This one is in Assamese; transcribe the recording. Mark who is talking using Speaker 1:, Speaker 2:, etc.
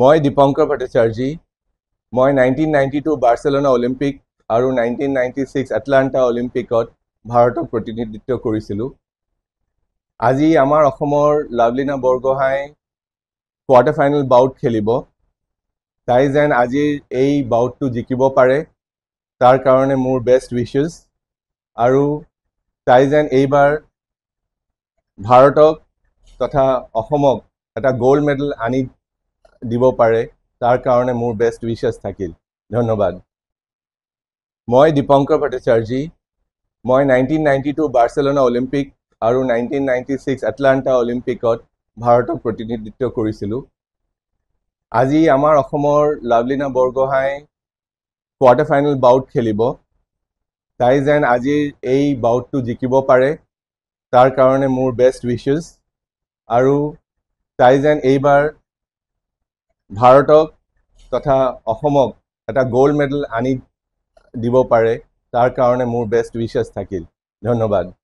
Speaker 1: মই দীপংকৰ ভট্টাচাৰ্যী মই nineteen ninety two Barcelona Olympic আৰু নাইনটিন নাইণ্টি ছিক্স আটলাণ্টা অলিম্পিকত ভাৰতক প্ৰতিনিধিত্ব কৰিছিলোঁ আজি আমাৰ অসমৰ Lovlina Borgohain quarter final bout খেলিব তাই যেন আজিৰ এই বাউটটো জিকিব পাৰে তাৰ কাৰণে মোৰ বেষ্ট উইচেছ আৰু তাই যেন এইবাৰ ভাৰতক তথা অসমক এটা গ'ল্ড মেডেল আনি দিব পাৰে তাৰ কাৰণে মোৰ বেষ্ট উইচেছ থাকিল ধন্যবাদ মই দীপংকৰ ভট্টাচাৰ্যী মই nineteen ninety two Barcelona Olympic আৰু নাইনটিন নাইণ্টি ছিক্স আটলাণ্টা অলিম্পিকত ভাৰতক প্ৰতিনিধিত্ব কৰিছিলোঁ আজি আমাৰ অসমৰ Lovlina Borgohain quarter final bout খেলিব তাই যেন আজিৰ এই বাউটটো জিকিব পাৰে তাৰ কাৰণে মোৰ বেষ্ট উইচেছ আৰু তাই যেন এইবাৰ ভাৰতক তথা অসমক এটা গ'ল্ড মেডেল আনি দিব পাৰে তাৰ কাৰণে মোৰ বেষ্ট উইচেছ থাকিল ধন্যবাদ